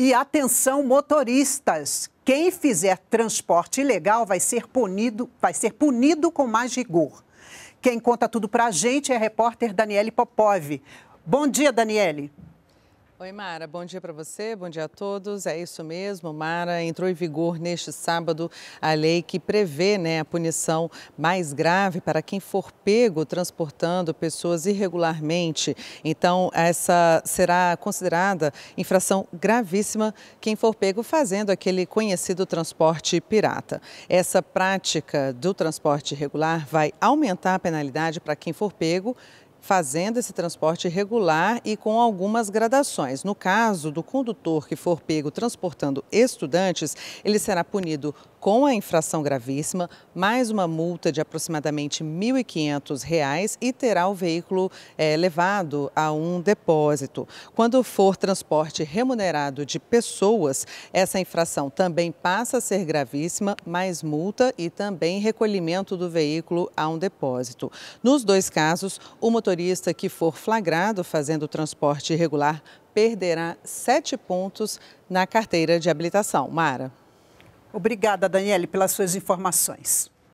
E atenção, motoristas, quem fizer transporte ilegal vai ser punido, vai ser punido com mais rigor. Quem conta tudo para a gente é a repórter Daniele Popov. Bom dia, Daniele. Oi, Mara. Bom dia para você, bom dia a todos. É isso mesmo, Mara. Entrou em vigor neste sábado a lei que prevê né, a punição mais grave para quem for pego transportando pessoas irregularmente. Então, essa será considerada infração gravíssima quem for pego fazendo aquele conhecido transporte pirata. Essa prática do transporte irregular vai aumentar a penalidade para quem for pego fazendo esse transporte regular e com algumas gradações. No caso do condutor que for pego transportando estudantes, ele será punido com a infração gravíssima, mais uma multa de aproximadamente R$ 1.500 e terá o veículo é, levado a um depósito. Quando for transporte remunerado de pessoas, essa infração também passa a ser gravíssima, mais multa e também recolhimento do veículo a um depósito. Nos dois casos, o motorista que for flagrado fazendo transporte irregular perderá sete pontos na carteira de habilitação. Mara. Obrigada, Daniele, pelas suas informações.